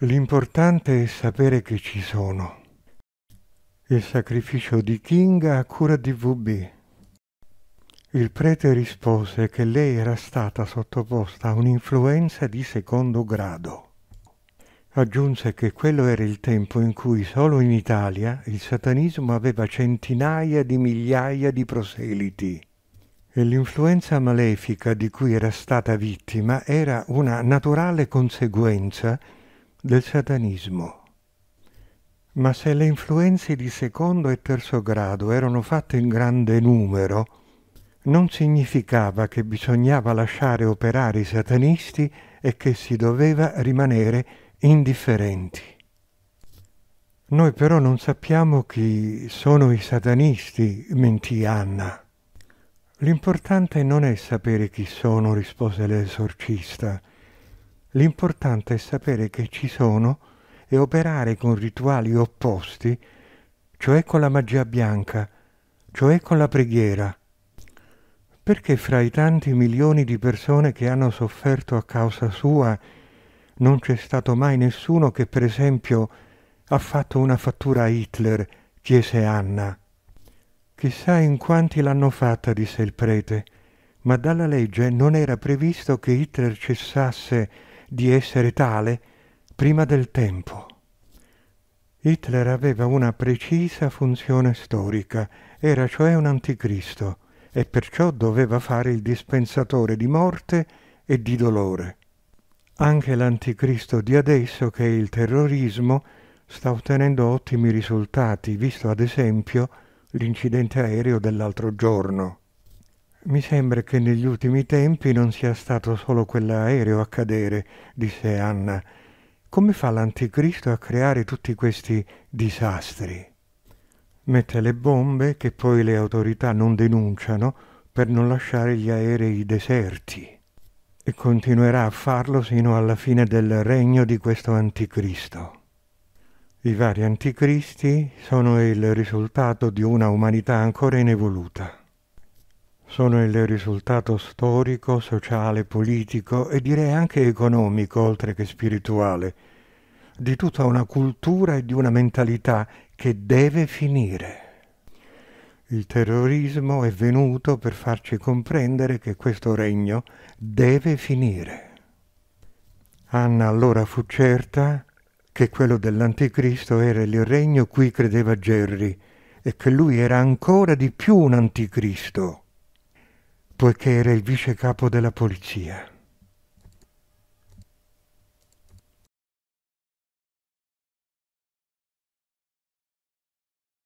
L'importante è sapere che ci sono. Il sacrificio di Kinga a cura di VB. Il prete rispose che lei era stata sottoposta a un'influenza di secondo grado. Aggiunse che quello era il tempo in cui solo in Italia il satanismo aveva centinaia di migliaia di proseliti e l'influenza malefica di cui era stata vittima era una naturale conseguenza del satanismo. Ma se le influenze di secondo e terzo grado erano fatte in grande numero, non significava che bisognava lasciare operare i satanisti e che si doveva rimanere indifferenti. Noi però non sappiamo chi sono i satanisti, mentì Anna. L'importante non è sapere chi sono, rispose l'esorcista. L'importante è sapere che ci sono e operare con rituali opposti, cioè con la magia bianca, cioè con la preghiera. Perché fra i tanti milioni di persone che hanno sofferto a causa sua non c'è stato mai nessuno che, per esempio, ha fatto una fattura a Hitler, chiese Anna. Chissà in quanti l'hanno fatta, disse il prete, ma dalla legge non era previsto che Hitler cessasse di essere tale prima del tempo. Hitler aveva una precisa funzione storica, era cioè un anticristo e perciò doveva fare il dispensatore di morte e di dolore. Anche l'anticristo di adesso, che è il terrorismo, sta ottenendo ottimi risultati, visto ad esempio l'incidente aereo dell'altro giorno. Mi sembra che negli ultimi tempi non sia stato solo quell'aereo a cadere, disse Anna. Come fa l'anticristo a creare tutti questi disastri? Mette le bombe che poi le autorità non denunciano per non lasciare gli aerei deserti e continuerà a farlo sino alla fine del regno di questo anticristo. I vari anticristi sono il risultato di una umanità ancora inevoluta sono il risultato storico, sociale, politico e direi anche economico, oltre che spirituale, di tutta una cultura e di una mentalità che deve finire. Il terrorismo è venuto per farci comprendere che questo regno deve finire. Anna allora fu certa che quello dell'anticristo era il regno cui credeva Gerry e che lui era ancora di più un anticristo poiché era il vice capo della polizia.